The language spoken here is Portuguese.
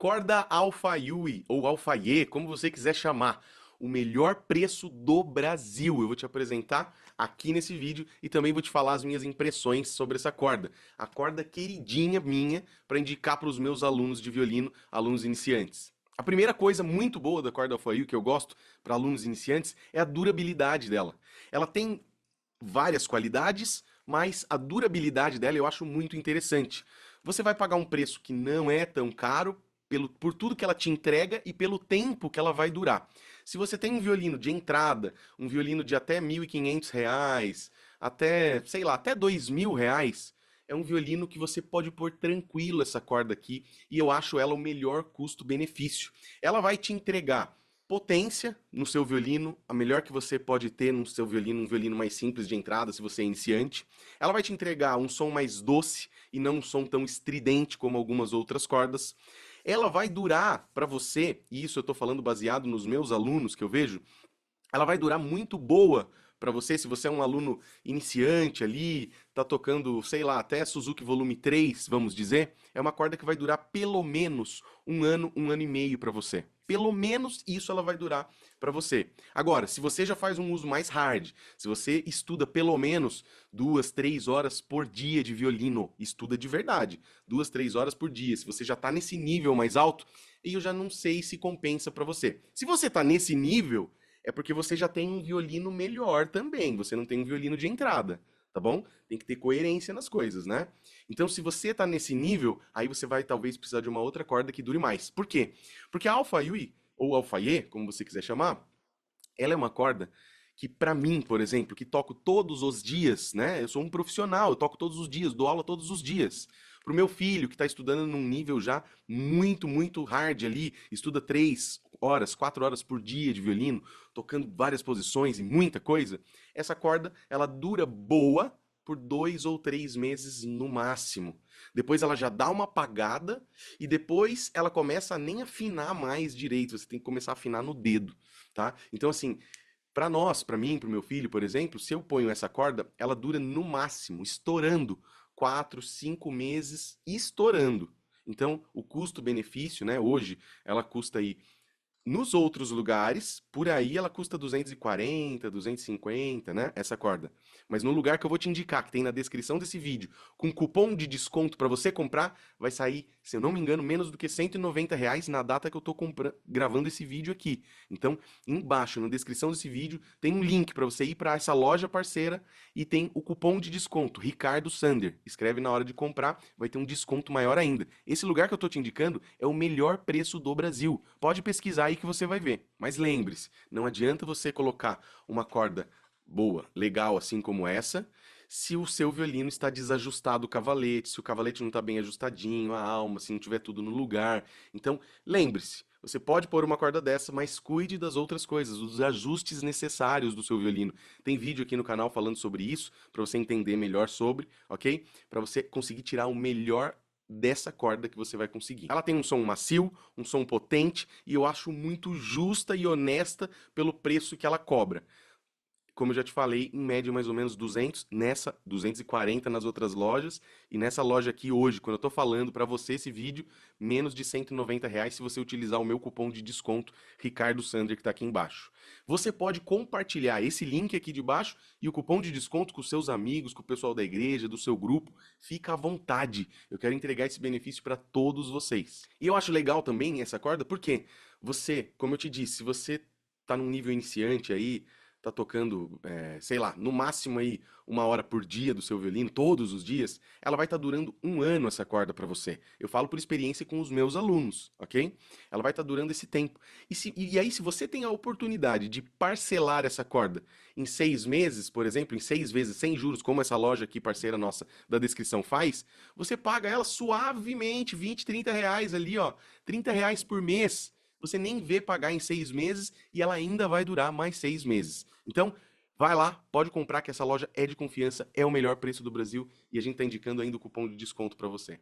Corda Alfa Yui ou Alfa Ye, como você quiser chamar, o melhor preço do Brasil. Eu vou te apresentar aqui nesse vídeo e também vou te falar as minhas impressões sobre essa corda. A corda queridinha minha para indicar para os meus alunos de violino, alunos iniciantes. A primeira coisa muito boa da corda Yui que eu gosto para alunos iniciantes é a durabilidade dela. Ela tem várias qualidades, mas a durabilidade dela eu acho muito interessante. Você vai pagar um preço que não é tão caro pelo, por tudo que ela te entrega e pelo tempo que ela vai durar. Se você tem um violino de entrada, um violino de até R$ 1.500, até, sei lá, até R$ 2.000, é um violino que você pode pôr tranquilo essa corda aqui e eu acho ela o melhor custo-benefício. Ela vai te entregar potência no seu violino, a melhor que você pode ter no seu violino, um violino mais simples de entrada, se você é iniciante. Ela vai te entregar um som mais doce e não um som tão estridente como algumas outras cordas ela vai durar para você, e isso eu estou falando baseado nos meus alunos que eu vejo, ela vai durar muito boa para você, se você é um aluno iniciante ali, tá tocando, sei lá, até Suzuki volume 3, vamos dizer, é uma corda que vai durar pelo menos um ano, um ano e meio para você. Pelo menos isso ela vai durar para você. Agora, se você já faz um uso mais hard, se você estuda pelo menos duas, três horas por dia de violino, estuda de verdade, duas, três horas por dia, se você já tá nesse nível mais alto, e eu já não sei se compensa para você. Se você tá nesse nível, é porque você já tem um violino melhor também. Você não tem um violino de entrada, tá bom? Tem que ter coerência nas coisas, né? Então, se você tá nesse nível, aí você vai talvez precisar de uma outra corda que dure mais. Por quê? Porque a alfa yui, ou alfa e, como você quiser chamar, ela é uma corda que para mim, por exemplo, que toco todos os dias, né? Eu sou um profissional, eu toco todos os dias, dou aula todos os dias. Pro meu filho que está estudando num nível já muito, muito hard ali, estuda três, horas, quatro horas por dia de violino, tocando várias posições e muita coisa, essa corda ela dura boa por dois ou três meses no máximo. Depois ela já dá uma apagada e depois ela começa a nem afinar mais direito. Você tem que começar a afinar no dedo, tá? Então assim, para nós, para mim, para o meu filho, por exemplo, se eu ponho essa corda, ela dura no máximo, estourando quatro, cinco meses, estourando. Então o custo-benefício, né? Hoje ela custa aí nos outros lugares, por aí ela custa 240, 250, né? Essa corda. Mas no lugar que eu vou te indicar, que tem na descrição desse vídeo, com cupom de desconto para você comprar, vai sair se eu não me engano, menos do que 190 reais na data que eu estou gravando esse vídeo aqui. Então, embaixo, na descrição desse vídeo, tem um link para você ir para essa loja parceira e tem o cupom de desconto, Ricardo Sander. Escreve na hora de comprar, vai ter um desconto maior ainda. Esse lugar que eu estou te indicando é o melhor preço do Brasil. Pode pesquisar aí que você vai ver. Mas lembre-se, não adianta você colocar uma corda boa, legal assim como essa se o seu violino está desajustado o cavalete, se o cavalete não está bem ajustadinho, a alma, se não tiver tudo no lugar. Então, lembre-se, você pode pôr uma corda dessa, mas cuide das outras coisas, dos ajustes necessários do seu violino. Tem vídeo aqui no canal falando sobre isso, para você entender melhor sobre, ok? Para você conseguir tirar o melhor dessa corda que você vai conseguir. Ela tem um som macio, um som potente e eu acho muito justa e honesta pelo preço que ela cobra como eu já te falei, em média mais ou menos 200 nessa, 240 nas outras lojas. E nessa loja aqui hoje, quando eu estou falando para você esse vídeo, menos de 190 reais se você utilizar o meu cupom de desconto Ricardo Sander que está aqui embaixo. Você pode compartilhar esse link aqui de baixo e o cupom de desconto com seus amigos, com o pessoal da igreja, do seu grupo. Fica à vontade. Eu quero entregar esse benefício para todos vocês. E eu acho legal também essa corda porque você, como eu te disse, se você está num nível iniciante aí, tá tocando, é, sei lá, no máximo aí uma hora por dia do seu violino, todos os dias, ela vai estar tá durando um ano essa corda para você. Eu falo por experiência com os meus alunos, ok? Ela vai estar tá durando esse tempo. E, se, e aí, se você tem a oportunidade de parcelar essa corda em seis meses, por exemplo, em seis vezes sem juros, como essa loja aqui, parceira nossa da descrição faz, você paga ela suavemente 20, 30 reais ali, ó, 30 reais por mês você nem vê pagar em seis meses e ela ainda vai durar mais seis meses. Então, vai lá, pode comprar que essa loja é de confiança, é o melhor preço do Brasil e a gente está indicando ainda o cupom de desconto para você.